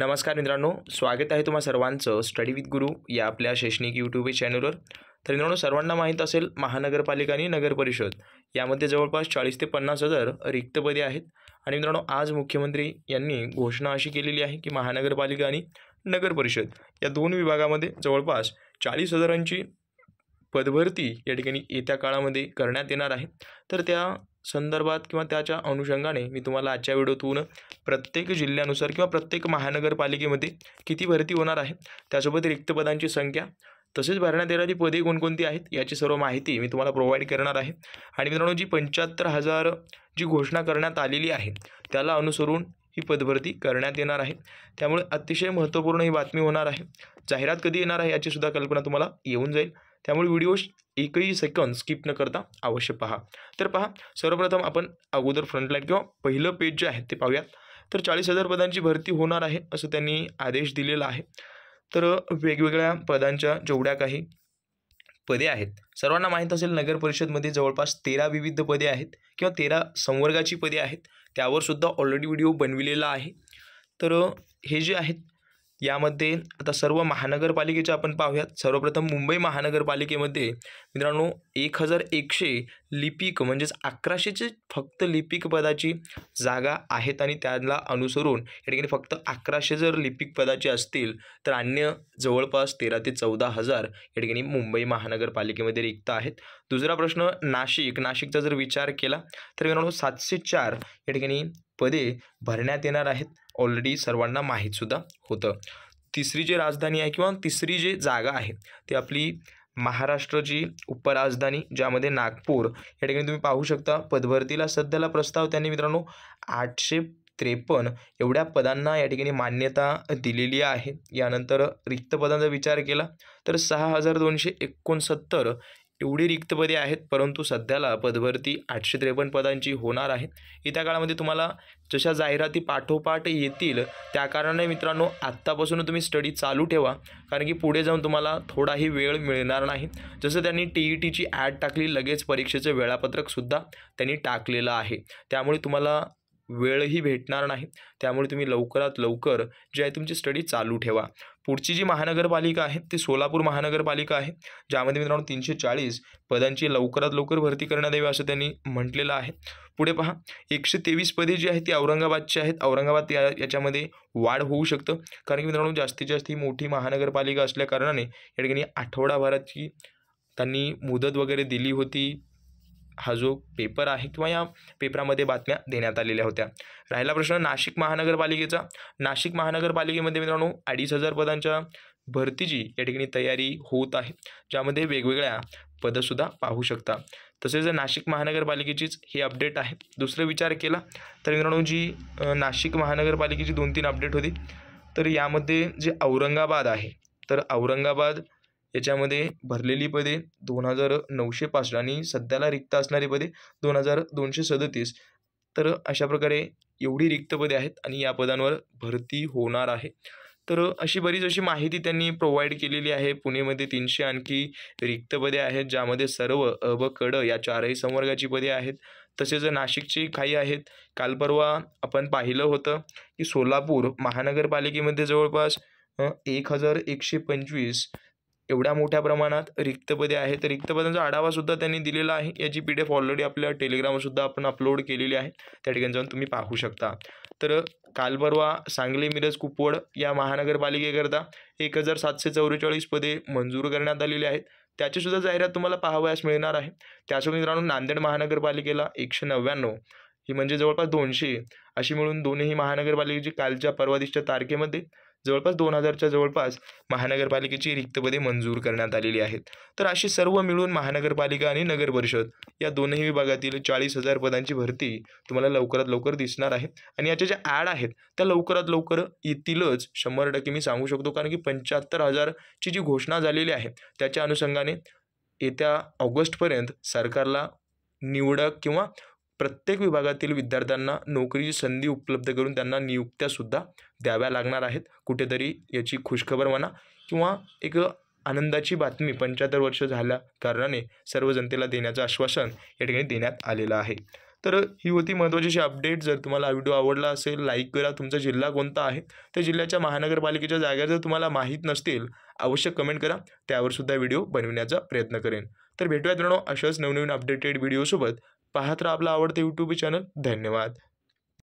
नमस्कार मित्रांनो स्वागत आहे तुम्हा सर्वांचं स्टडी विथ गुरु या आपल्या शैक्षणिक यूट्यूब चॅनलवर तर मित्रांनो सर्वांना माहीत असेल महानगरपालिका आणि नगरपरिषद यामध्ये जवळपास चाळीस ते पन्नास हजार रिक्त पदे आहेत आणि मित्रांनो आज मुख्यमंत्री यांनी घोषणा अशी केलेली आहे की महानगरपालिका आणि नगरपरिषद या दोन विभागामध्ये जवळपास चाळीस हजारांची पदभरती या ठिकाणी येत्या काळामध्ये करण्यात येणार आहे तर त्या संदर्भात किंवा त्याच्या अनुषंगाने मी तुम्हाला आजच्या व्हिडिओतून प्रत्येक जिल्ह्यानुसार किंवा प्रत्येक महानगरपालिकेमध्ये किती भरती होणार आहे त्यासोबत रिक्त पदांची संख्या तसेच भरण्यात येणारी पदे कोणकोणती आहेत याची सर्व माहिती मी तुम्हाला प्रोव्हाइड करणार आहे आणि मित्रांनो जी पंच्याहत्तर हजार जी घोषणा करण्यात आलेली आहे त्याला अनुसरून ही पदभरती करण्यात येणार आहे त्यामुळे अतिशय महत्त्वपूर्ण ही बातमी होणार आहे जाहिरात कधी येणार आहे याचीसुद्धा कल्पना तुम्हाला येऊन जाईल त्यामुळे व्हिडिओ एकही सेकंद स्किप न करता अवश्य पहा तर पहा सर्वप्रथम आपण अगोदर फ्रंटलाईन किंवा पहिलं पेज जे आहे ते पाहूयात तर चाळीस हजार पदांची भरती होणार आहे असं त्यांनी आदेश दिलेला आहे तर वेगवेगळ्या पदांच्या जेवढ्या काही पदे आहेत सर्वांना माहीत असेल नगर परिषदमध्ये जवळपास तेरा विविध पदे आहेत किंवा तेरा संवर्गाची पदे आहेत त्यावर सुद्धा ऑलरेडी व्हिडिओ बनविलेला आहे तर हे जे आहेत यामध्ये आता सर्व महानगरपालिकेच्या आपण पाहूयात सर्वप्रथम मुंबई महानगरपालिकेमध्ये मित्रांनो एक हजार एकशे लिपिक म्हणजेच अकराशेचे फक्त लिपिक पदाची जागा आहेत आणि त्याला अनुसरून या ठिकाणी फक्त अकराशे जर लिपिक पदाचे असतील तर अन्य जवळपास तेरा ते चौदा हजार या ठिकाणी मुंबई महानगरपालिकेमध्ये रिक्त आहेत दुसरा प्रश्न नाशिक नाशिकचा जर विचार केला तर मित्रांनो सातशे चार या ठिकाणी पदे भरण्यात येणार आहेत ऑलरेडी सर्वांना माहीतसुद्धा होतं तिसरी जी राजधानी आहे किंवा तिसरी जी जागा आहे ती आपली महाराष्ट्राची उपराजधानी ज्यामध्ये नागपूर या ठिकाणी तुम्ही पाहू शकता पदभरतीला सध्याला प्रस्ताव त्यांनी मित्रांनो आठशे त्रेपन्न एवढ्या पदांना या ठिकाणी मान्यता दिलेली आहे यानंतर रिक्त पदांचा विचार केला तर सहा हजार दोनशे एकोणसत्तर एवढी रिक्त पदे आहेत परंतु सध्याला पदभरती आठशे त्रेपन्न पदांची होणार आहे येत्या काळामध्ये तुम्हाला जशा जाहिराती पाठोपाठ येतील त्या कारणाने मित्रांनो आत्तापासून तुम्ही स्टडी चालू ठेवा कारण की पुढे जाऊन तुम्हाला थोडाही वेळ मिळणार नाही जसं त्यांनी टी ई टीची ॲड टाकली लगेच परीक्षेचं वेळापत्रकसुद्धा त्यांनी टाकलेलं आहे त्यामुळे तुम्हाला वेळही भेटणार नाही त्यामुळे तुम्ही लवकरात लवकर जे आहे तुमची स्टडी चालू ठेवा पुढची जी महानगरपालिका आहे ती सोलापूर महानगरपालिका आहे ज्यामध्ये मित्रांनो तीनशे चाळीस पदांची लवकरात लवकर भरती करण्यात यावी असं त्यांनी म्हटलेलं आहे पुढे पहा एकशे तेवीस पदे जी आहेत ती औरंगाबादची आहेत औरंगाबाद या याच्यामध्ये वाढ होऊ शकतं कारण की मित्रांनो जास्तीत जास्त ही मोठी महानगरपालिका असल्या कारणाने या ठिकाणी आठवडाभराची त्यांनी मुदत वगैरे दिली होती हा जो पेपर आहे किंवा या पेपरामध्ये बातम्या देण्यात आलेल्या होत्या राहिला प्रश्न नाशिक महानगरपालिकेचा नाशिक महानगरपालिकेमध्ये मित्रांनो अडीच हजार पदांच्या भरतीची या ठिकाणी तयारी होत आहे ज्यामध्ये वेगवेगळ्या पदंसुद्धा पाहू शकता तसेच नाशिक महानगरपालिकेचीच हे अपडेट आहे दुसरं विचार केला तर मित्रांनो जी नाशिक महानगरपालिकेची दोन तीन अपडेट होती तर यामध्ये जे औरंगाबाद आहे तर औरंगाबाद याच्यामध्ये भरलेली पदे दोन हजार नऊशे पासष्ट आणि सध्याला रिक्त असणारी पदे दोन हजार दोनशे सदतीस तर अशा प्रकारे एवढी रिक्त पदे आहेत आणि या पदांवर भरती होणार आहे तर अशी बरीच अशी माहिती त्यांनी प्रोव्हाइड केलेली आहे पुणेमध्ये तीनशे आणखी रिक्त पदे आहेत ज्यामध्ये सर्व अ व कड या चारही संवर्गाची पदे आहेत तसेच नाशिकची काही आहेत काल परवा आपण पाहिलं होतं की सोलापूर महानगरपालिकेमध्ये जवळपास एक हजार एकशे पंचवीस एवढ्या मोठ्या प्रमाणात रिक्त पदे आहेत रिक्त आढावा सुद्धा त्यांनी दिलेला आहे याची पी डी एफ ऑलरेडी आपल्या टेलिग्रामसुद्धा आपण अपलोड केलेली आहे त्या ठिकाणी जाऊन तुम्ही पाहू शकता तर परवा सांगली मिरज कुपवड या महानगरपालिकेकरता एक हजार सातशे चौवेचाळीस पदे मंजूर करण्यात आलेली आहेत त्याचीसुद्धा जाहिरात तुम्हाला पाहावयास मिळणार आहे त्यासोबत मित्रांनो नांदेड महानगरपालिकेला एकशे नव्याण्णव ही म्हणजे जवळपास दोनशे अशी मिळून दोन्ही महानगरपालिकेची कालच्या परवा तारखेमध्ये जवळपास दोन हजारच्या जवळपास महानगरपालिकेची रिक्त पदे मंजूर करण्यात आलेली आहेत तर अशी सर्व मिळून महानगरपालिका आणि नगर परिषद या दोनही विभागातील चाळीस हजार पदांची भरती तुम्हाला लवकरात लवकर दिसणार आहे आणि याच्या ज्या ॲड आहेत त्या लवकरात लवकर येतीलच शंभर टक्के मी सांगू शकतो कारण की पंच्याहत्तर हजारची जी घोषणा झालेली आहे त्याच्या अनुषंगाने येत्या ऑगस्टपर्यंत सरकारला निवडक किंवा प्रत्येक विभागातील विद्यार्थ्यांना नोकरीची संधी उपलब्ध करून त्यांना नियुक्त्यासुद्धा द्याव्या लागणार आहेत कुठेतरी याची खुशखबर म्हणा किंवा एक आनंदाची बातमी पंच्याहत्तर वर्ष झाल्या कारणाने सर्व जनतेला देण्याचं आश्वासन या ठिकाणी देण्यात आलेलं आहे तर ही होती महत्त्वाची अपडेट जर तुम्हाला हा व्हिडिओ आवडला असेल लाईक करा तुमचा जिल्हा कोणता आहे त्या जिल्ह्याच्या महानगरपालिकेच्या जागा जर तुम्हाला माहीत नसतील अवश्य कमेंट करा त्यावरसुद्धा व्हिडिओ बनविण्याचा प्रयत्न करेन तर भेटूयात मित्रांनो अशाच नवनवीन अपडेटेड व्हिडिओसोबत पाहत राहा आपलं आवडतं यूट्यूब चॅनल धन्यवाद